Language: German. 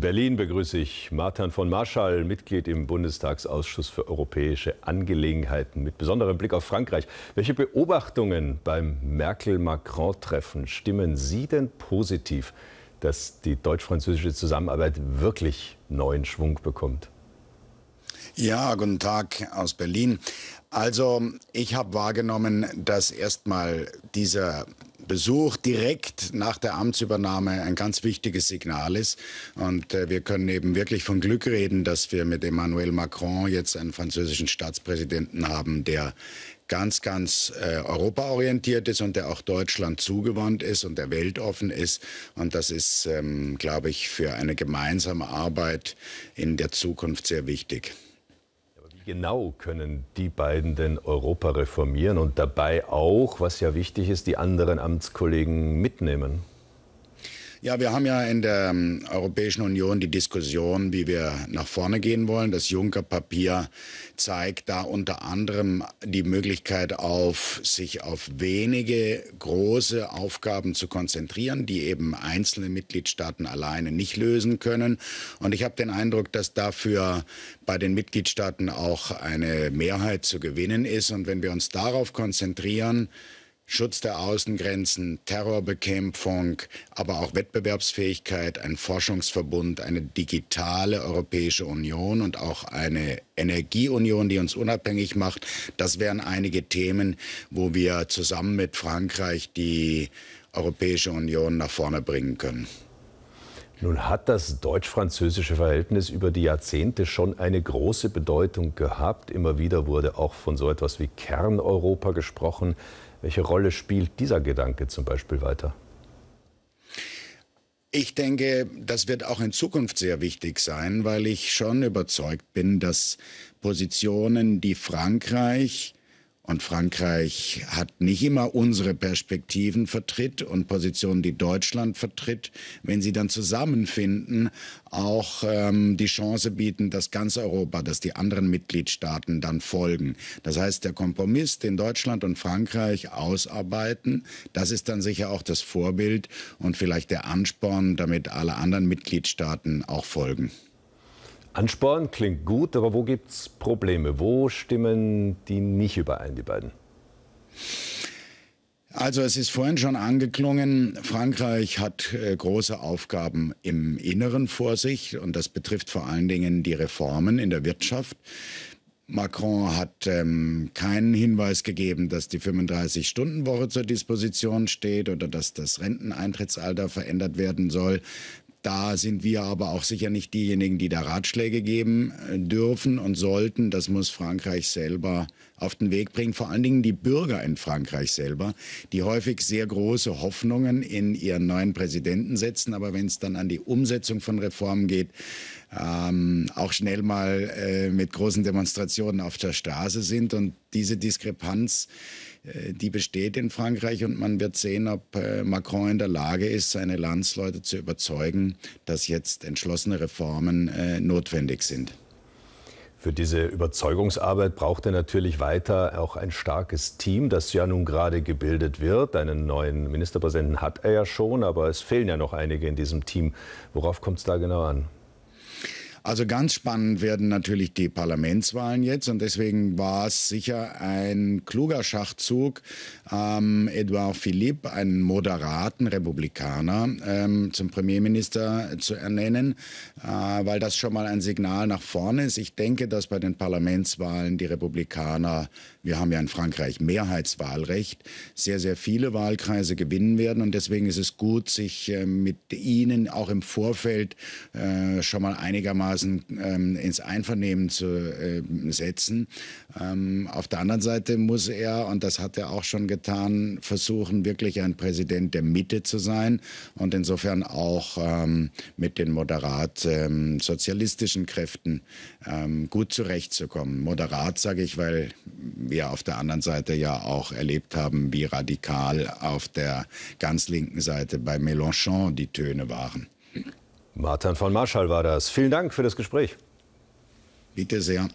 In Berlin begrüße ich Martin von Marschall, Mitglied im Bundestagsausschuss für europäische Angelegenheiten, mit besonderem Blick auf Frankreich. Welche Beobachtungen beim Merkel-Macron-Treffen stimmen Sie denn positiv, dass die deutsch-französische Zusammenarbeit wirklich neuen Schwung bekommt? Ja, guten Tag aus Berlin. Also, ich habe wahrgenommen, dass erstmal dieser Besuch direkt nach der Amtsübernahme ein ganz wichtiges Signal ist. Und äh, wir können eben wirklich von Glück reden, dass wir mit Emmanuel Macron jetzt einen französischen Staatspräsidenten haben, der ganz, ganz äh, europaorientiert ist und der auch Deutschland zugewandt ist und der weltoffen ist. Und das ist, ähm, glaube ich, für eine gemeinsame Arbeit in der Zukunft sehr wichtig. Genau können die beiden denn Europa reformieren und dabei auch, was ja wichtig ist, die anderen Amtskollegen mitnehmen. Ja, wir haben ja in der ähm, Europäischen Union die Diskussion, wie wir nach vorne gehen wollen. Das Juncker-Papier zeigt da unter anderem die Möglichkeit auf, sich auf wenige große Aufgaben zu konzentrieren, die eben einzelne Mitgliedstaaten alleine nicht lösen können. Und ich habe den Eindruck, dass dafür bei den Mitgliedstaaten auch eine Mehrheit zu gewinnen ist. Und wenn wir uns darauf konzentrieren, Schutz der Außengrenzen, Terrorbekämpfung, aber auch Wettbewerbsfähigkeit, ein Forschungsverbund, eine digitale Europäische Union und auch eine Energieunion, die uns unabhängig macht. Das wären einige Themen, wo wir zusammen mit Frankreich die Europäische Union nach vorne bringen können. Nun hat das deutsch-französische Verhältnis über die Jahrzehnte schon eine große Bedeutung gehabt. Immer wieder wurde auch von so etwas wie Kerneuropa gesprochen. Welche Rolle spielt dieser Gedanke zum Beispiel weiter? Ich denke, das wird auch in Zukunft sehr wichtig sein, weil ich schon überzeugt bin, dass Positionen, die Frankreich und Frankreich hat nicht immer unsere Perspektiven vertritt und Positionen, die Deutschland vertritt. Wenn sie dann zusammenfinden, auch ähm, die Chance bieten, dass ganz Europa, dass die anderen Mitgliedstaaten dann folgen. Das heißt, der Kompromiss, den Deutschland und Frankreich ausarbeiten, das ist dann sicher auch das Vorbild und vielleicht der Ansporn, damit alle anderen Mitgliedstaaten auch folgen. Ansporn klingt gut, aber wo gibt es Probleme? Wo stimmen die nicht überein, die beiden? Also es ist vorhin schon angeklungen, Frankreich hat äh, große Aufgaben im Inneren vor sich und das betrifft vor allen Dingen die Reformen in der Wirtschaft. Macron hat ähm, keinen Hinweis gegeben, dass die 35-Stunden-Woche zur Disposition steht oder dass das Renteneintrittsalter verändert werden soll. Da sind wir aber auch sicher nicht diejenigen, die da Ratschläge geben äh, dürfen und sollten. Das muss Frankreich selber auf den Weg bringen. Vor allen Dingen die Bürger in Frankreich selber, die häufig sehr große Hoffnungen in ihren neuen Präsidenten setzen. Aber wenn es dann an die Umsetzung von Reformen geht, ähm, auch schnell mal äh, mit großen Demonstrationen auf der Straße sind. Und diese Diskrepanz, äh, die besteht in Frankreich und man wird sehen, ob äh, Macron in der Lage ist, seine Landsleute zu überzeugen, dass jetzt entschlossene Reformen äh, notwendig sind. Für diese Überzeugungsarbeit braucht er natürlich weiter auch ein starkes Team, das ja nun gerade gebildet wird. Einen neuen Ministerpräsidenten hat er ja schon, aber es fehlen ja noch einige in diesem Team. Worauf kommt es da genau an? Also ganz spannend werden natürlich die Parlamentswahlen jetzt und deswegen war es sicher ein kluger Schachzug, ähm, Edouard Philippe, einen moderaten Republikaner, ähm, zum Premierminister zu ernennen, äh, weil das schon mal ein Signal nach vorne ist. Ich denke, dass bei den Parlamentswahlen die Republikaner, wir haben ja in Frankreich Mehrheitswahlrecht, sehr, sehr viele Wahlkreise gewinnen werden und deswegen ist es gut, sich äh, mit ihnen auch im Vorfeld äh, schon mal einigermaßen einigermaßen ähm, ins Einvernehmen zu äh, setzen. Ähm, auf der anderen Seite muss er, und das hat er auch schon getan, versuchen, wirklich ein Präsident der Mitte zu sein und insofern auch ähm, mit den moderat ähm, sozialistischen Kräften ähm, gut zurechtzukommen. Moderat sage ich, weil wir auf der anderen Seite ja auch erlebt haben, wie radikal auf der ganz linken Seite bei Mélenchon die Töne waren. Martin von Marschall war das. Vielen Dank für das Gespräch. Bitte sehr.